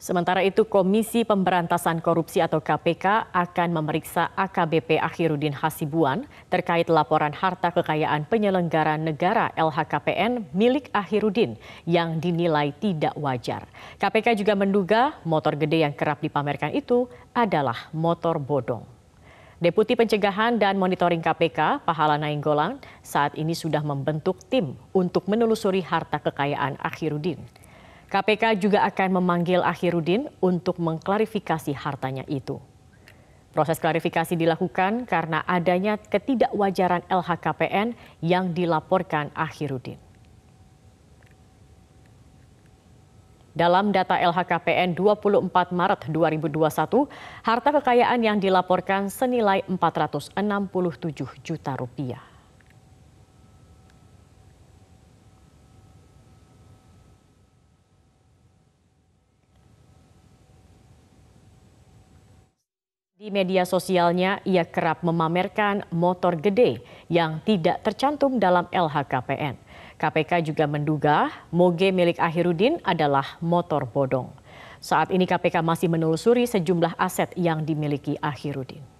Sementara itu, Komisi Pemberantasan Korupsi atau KPK akan memeriksa AKBP Akhirudin Hasibuan terkait laporan harta kekayaan penyelenggara negara LHKPN milik Akhirudin yang dinilai tidak wajar. KPK juga menduga motor gede yang kerap dipamerkan itu adalah motor bodong. Deputi Pencegahan dan Monitoring KPK, Pahala Nainggolan, saat ini sudah membentuk tim untuk menelusuri harta kekayaan Akhirudin. KPK juga akan memanggil Akhirudin untuk mengklarifikasi hartanya itu. Proses klarifikasi dilakukan karena adanya ketidakwajaran LHKPN yang dilaporkan Akhirudin. Dalam data LHKPN 24 Maret 2021, harta kekayaan yang dilaporkan senilai 467 juta rupiah. Di media sosialnya, ia kerap memamerkan motor gede yang tidak tercantum dalam LHKPN. KPK juga menduga moge milik Ahirudin adalah motor bodong. Saat ini KPK masih menelusuri sejumlah aset yang dimiliki Ahirudin.